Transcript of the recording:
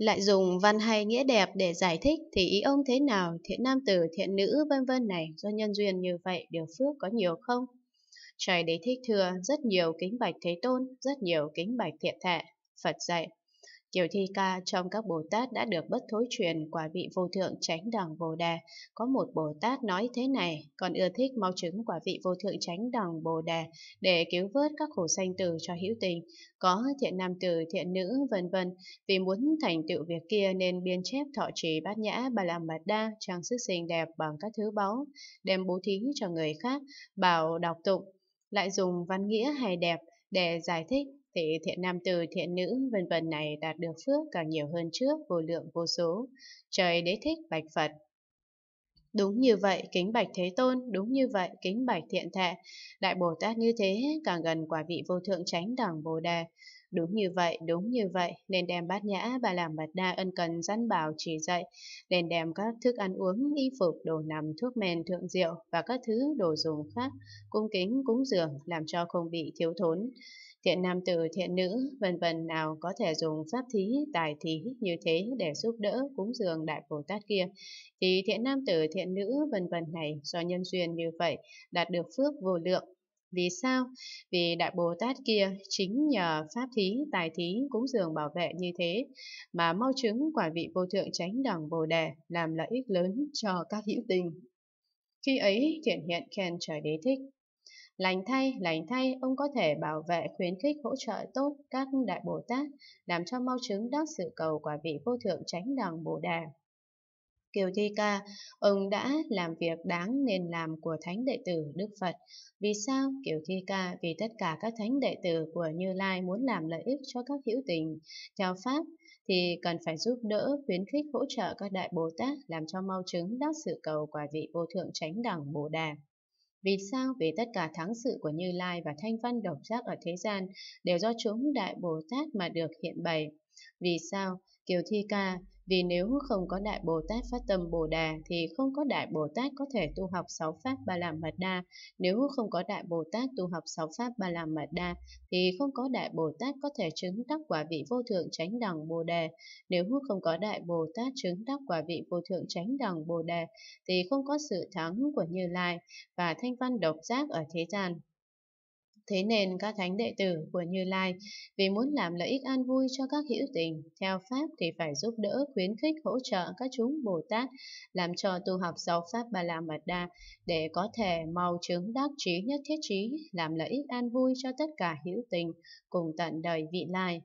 lại dùng văn hay nghĩa đẹp để giải thích thì ý ông thế nào, thiện nam tử, thiện nữ vân vân này, do nhân duyên như vậy điều phước có nhiều không? Trời đế thích thưa rất nhiều kính bạch thế tôn, rất nhiều kính bạch thiện thệ. Phật dạy, Kiểu thi ca trong các Bồ Tát đã được bất thối truyền quả vị vô thượng chánh đẳng Bồ Đà. Có một Bồ Tát nói thế này, còn ưa thích mau chứng quả vị vô thượng chánh đẳng Bồ Đà để cứu vớt các khổ sanh tử cho hữu tình. Có thiện nam tử, thiện nữ, vân vân Vì muốn thành tựu việc kia nên biên chép thọ trì bát nhã, bà làm mạt đa, trang sức xinh đẹp bằng các thứ báu, đem bố thí cho người khác, bảo đọc tụng, lại dùng văn nghĩa hài đẹp để giải thích Thế thiện nam từ thiện nữ vân vân này đạt được phước càng nhiều hơn trước vô lượng vô số. Trời đế thích bạch Phật Đúng như vậy, kính bạch Thế Tôn, đúng như vậy, kính bạch Thiện Thệ. Đại Bồ Tát như thế, càng gần quả vị vô thượng chánh đẳng Bồ Đề. Đúng như vậy, đúng như vậy, nên đem bát nhã bà làm bạch đa ân cần dẫn bảo chỉ dạy, nên đem các thức ăn uống, y phục, đồ nằm, thuốc men, thượng rượu và các thứ đồ dùng khác, cung kính, cúng dường, làm cho không bị thiếu thốn. Thiện nam tử, thiện nữ, vân vân nào có thể dùng pháp thí, tài thí như thế để giúp đỡ cúng dường Đại Bồ Tát kia, thì thiện nam tử, thiện thiện nữ vân vân này do nhân duyên như vậy đạt được phước vô lượng. Vì sao? Vì Đại Bồ Tát kia chính nhờ Pháp Thí, Tài Thí cũng dường bảo vệ như thế mà mau chứng quả vị vô thượng chánh đẳng Bồ Đề làm lợi ích lớn cho các hữu tình. Khi ấy thiện hiện khen trời đế thích. Lành thay, lành thay, ông có thể bảo vệ, khuyến khích, hỗ trợ tốt các Đại Bồ Tát, làm cho mau chứng đắc sự cầu quả vị vô thượng chánh đẳng Bồ đề. Kiều Thi Ca, ông đã làm việc đáng nên làm của thánh đệ tử Đức Phật. Vì sao Kiều Thi Ca vì tất cả các thánh đệ tử của Như Lai muốn làm lợi ích cho các hữu tình theo Pháp thì cần phải giúp đỡ, khuyến khích hỗ trợ các đại Bồ Tát làm cho mau chứng đắc sự cầu quả vị vô thượng chánh đẳng Bồ Đà. Vì sao? Vì tất cả thắng sự của Như Lai và Thanh Văn độc giác ở thế gian đều do chúng Đại Bồ Tát mà được hiện bày. Vì sao? Kiều Thi Ca, vì nếu không có Đại Bồ Tát Phát Tâm Bồ Đà thì không có Đại Bồ Tát có thể tu học sáu Pháp Ba La Mật Đa, nếu không có Đại Bồ Tát tu học sáu Pháp Ba La Mật Đa thì không có Đại Bồ Tát có thể chứng đắc quả vị vô thượng chánh đẳng Bồ Đề, nếu không có Đại Bồ Tát chứng đắc quả vị vô thượng chánh đẳng Bồ Đề thì không có sự thắng của Như Lai và thanh văn độc giác ở thế gian. Thế nên các thánh đệ tử của Như Lai vì muốn làm lợi ích an vui cho các hữu tình theo Pháp thì phải giúp đỡ, khuyến khích, hỗ trợ các chúng Bồ Tát làm cho tu học giáo Pháp Ba La Mật Đa để có thể mau chứng đắc trí nhất thiết trí làm lợi ích an vui cho tất cả hữu tình cùng tận đời vị lai.